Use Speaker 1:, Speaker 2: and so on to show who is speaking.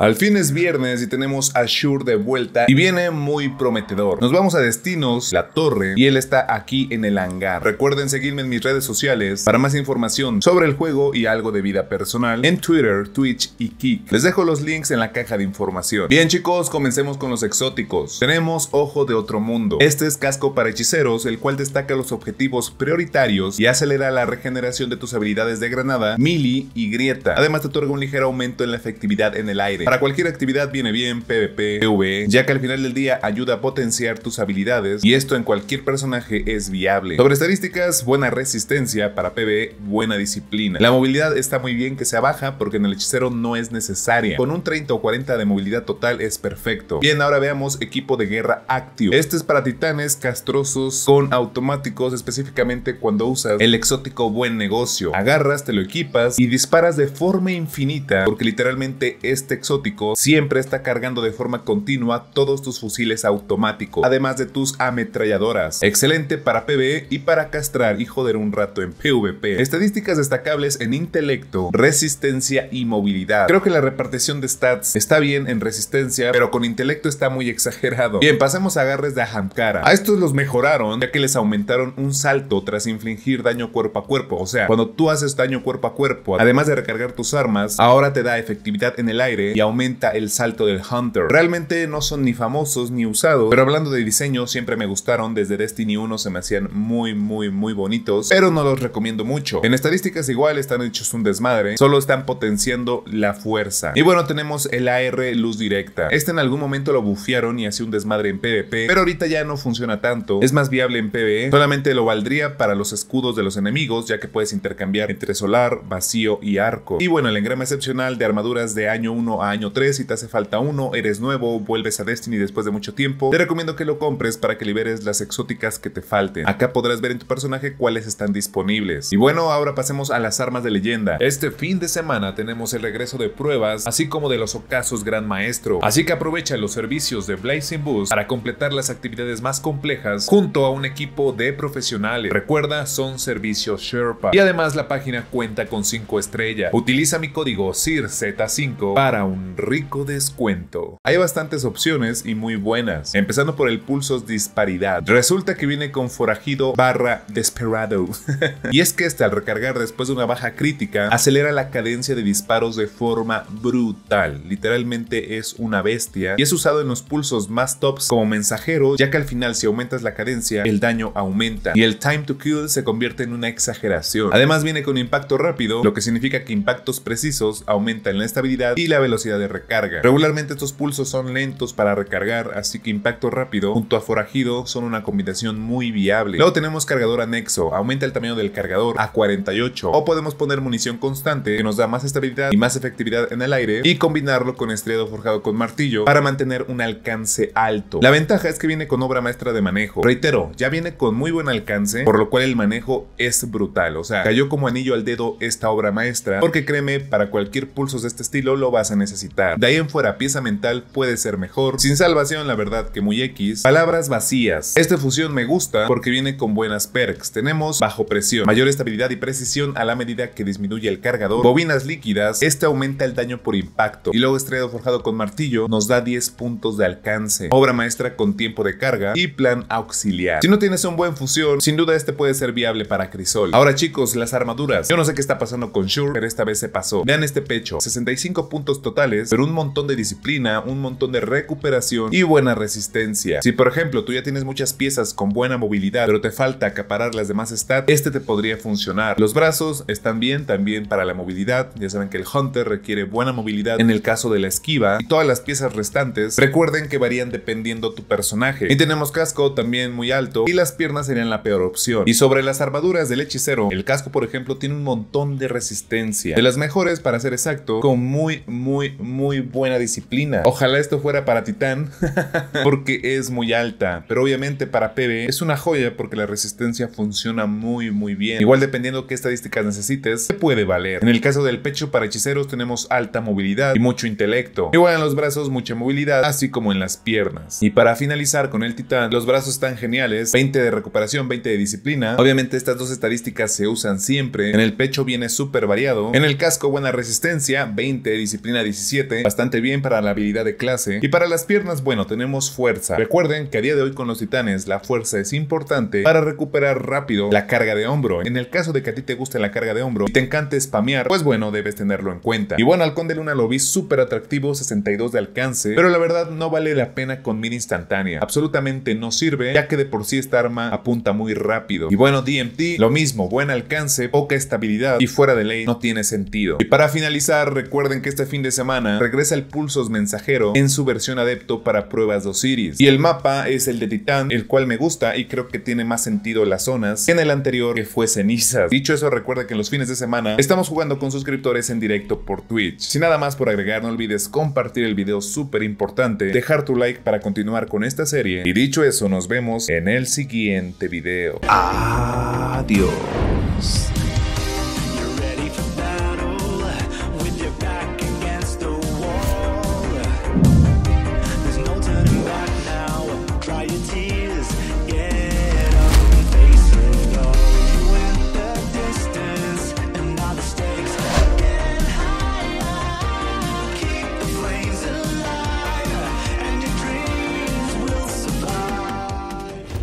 Speaker 1: Al fin es viernes y tenemos a Shure de vuelta y viene muy prometedor. Nos vamos a Destinos, la torre, y él está aquí en el hangar. Recuerden seguirme en mis redes sociales para más información sobre el juego y algo de vida personal en Twitter, Twitch y Kik. Les dejo los links en la caja de información. Bien chicos, comencemos con los exóticos. Tenemos Ojo de Otro Mundo. Este es casco para hechiceros, el cual destaca los objetivos prioritarios y acelera la regeneración de tus habilidades de granada, mili y grieta. Además te otorga un ligero aumento en la efectividad en el aire. Para cualquier actividad viene bien PvP, PvE, ya que al final del día ayuda a potenciar tus habilidades y esto en cualquier personaje es viable. Sobre estadísticas, buena resistencia para PvE, buena disciplina. La movilidad está muy bien que sea baja porque en el hechicero no es necesaria. Con un 30 o 40 de movilidad total es perfecto. Bien, ahora veamos equipo de guerra activo Este es para titanes castrosos con automáticos específicamente cuando usas el exótico buen negocio. Agarras, te lo equipas y disparas de forma infinita porque literalmente este exótico siempre está cargando de forma continua todos tus fusiles automáticos, además de tus ametralladoras. Excelente para PvE y para castrar y joder un rato en PvP. Estadísticas destacables en intelecto, resistencia y movilidad. Creo que la repartición de stats está bien en resistencia, pero con intelecto está muy exagerado. Bien, pasemos a agarres de Ahamkara. A estos los mejoraron ya que les aumentaron un salto tras infligir daño cuerpo a cuerpo, o sea, cuando tú haces daño cuerpo a cuerpo, además de recargar tus armas, ahora te da efectividad en el aire y aumenta el salto del Hunter. Realmente no son ni famosos ni usados, pero hablando de diseño siempre me gustaron, desde Destiny 1 se me hacían muy muy muy bonitos, pero no los recomiendo mucho. En estadísticas igual están hechos un desmadre, solo están potenciando la fuerza. Y bueno, tenemos el AR luz directa. Este en algún momento lo bufiaron y hacía un desmadre en PvP, pero ahorita ya no funciona tanto, es más viable en PvE, solamente lo valdría para los escudos de los enemigos, ya que puedes intercambiar entre solar, vacío y arco. Y bueno, el engrama excepcional de armaduras de año 1 a año 3, si te hace falta uno, eres nuevo, vuelves a Destiny después de mucho tiempo, te recomiendo que lo compres para que liberes las exóticas que te falten. Acá podrás ver en tu personaje cuáles están disponibles. Y bueno, ahora pasemos a las armas de leyenda. Este fin de semana tenemos el regreso de pruebas, así como de los ocasos Gran Maestro, así que aprovecha los servicios de Blazing Boost para completar las actividades más complejas junto a un equipo de profesionales. Recuerda, son servicios Sherpa. Y además la página cuenta con 5 estrellas. Utiliza mi código SIRZ5 para un rico descuento. Hay bastantes opciones y muy buenas, empezando por el Pulsos Disparidad. Resulta que viene con forajido barra desperado. y es que este al recargar después de una baja crítica, acelera la cadencia de disparos de forma brutal. Literalmente es una bestia y es usado en los pulsos más tops como mensajero, ya que al final si aumentas la cadencia, el daño aumenta y el time to kill se convierte en una exageración. Además viene con impacto rápido, lo que significa que impactos precisos aumentan la estabilidad y la velocidad de recarga. Regularmente estos pulsos son lentos para recargar, así que impacto rápido junto a forajido son una combinación muy viable. Luego tenemos cargador anexo, aumenta el tamaño del cargador a 48 o podemos poner munición constante que nos da más estabilidad y más efectividad en el aire y combinarlo con estriado forjado con martillo para mantener un alcance alto. La ventaja es que viene con obra maestra de manejo. Reitero, ya viene con muy buen alcance, por lo cual el manejo es brutal, o sea, cayó como anillo al dedo esta obra maestra porque créeme, para cualquier pulso de este estilo lo vas a necesitar. De ahí en fuera, pieza mental puede ser mejor. Sin salvación, la verdad que muy X. Palabras vacías. Esta fusión me gusta porque viene con buenas perks. Tenemos bajo presión, mayor estabilidad y precisión a la medida que disminuye el cargador. Bobinas líquidas, este aumenta el daño por impacto. Y luego estrellado forjado con martillo nos da 10 puntos de alcance. Obra maestra con tiempo de carga y plan auxiliar. Si no tienes un buen fusión, sin duda este puede ser viable para Crisol. Ahora chicos, las armaduras. Yo no sé qué está pasando con Shure, pero esta vez se pasó. Vean este pecho, 65 puntos totales pero un montón de disciplina, un montón de recuperación y buena resistencia. Si por ejemplo tú ya tienes muchas piezas con buena movilidad, pero te falta acaparar las demás stats, este te podría funcionar. Los brazos están bien también para la movilidad, ya saben que el Hunter requiere buena movilidad en el caso de la esquiva y todas las piezas restantes, recuerden que varían dependiendo tu personaje. Y tenemos casco también muy alto y las piernas serían la peor opción. Y sobre las armaduras del hechicero, el casco por ejemplo tiene un montón de resistencia, de las mejores para ser exacto, con muy muy muy, buena disciplina. Ojalá esto fuera para Titán, porque es muy alta, pero obviamente para PB es una joya porque la resistencia funciona muy, muy bien. Igual dependiendo qué estadísticas necesites, se puede valer. En el caso del pecho para hechiceros tenemos alta movilidad y mucho intelecto. Igual en los brazos mucha movilidad, así como en las piernas. Y para finalizar con el Titán, los brazos están geniales, 20 de recuperación, 20 de disciplina. Obviamente estas dos estadísticas se usan siempre. En el pecho viene súper variado. En el casco buena resistencia, 20 de disciplina, 17 bastante bien para la habilidad de clase. Y para las piernas, bueno, tenemos fuerza. Recuerden que a día de hoy con los titanes la fuerza es importante para recuperar rápido la carga de hombro. En el caso de que a ti te guste la carga de hombro y te encante spamear, pues bueno, debes tenerlo en cuenta. Y bueno, Halcón de Luna lo vi súper atractivo, 62 de alcance, pero la verdad no vale la pena con mira instantánea. Absolutamente no sirve, ya que de por sí esta arma apunta muy rápido. Y bueno, DMT, lo mismo, buen alcance, poca estabilidad y fuera de ley no tiene sentido. Y para finalizar, recuerden que este fin de semana regresa el Pulsos Mensajero en su versión adepto para pruebas de Osiris. Y el mapa es el de Titán, el cual me gusta y creo que tiene más sentido las zonas que en el anterior que fue Cenizas. Dicho eso, recuerda que en los fines de semana estamos jugando con suscriptores en directo por Twitch. Sin nada más por agregar, no olvides compartir el video súper importante, dejar tu like para continuar con esta serie. Y dicho eso, nos vemos en el siguiente video. Adiós.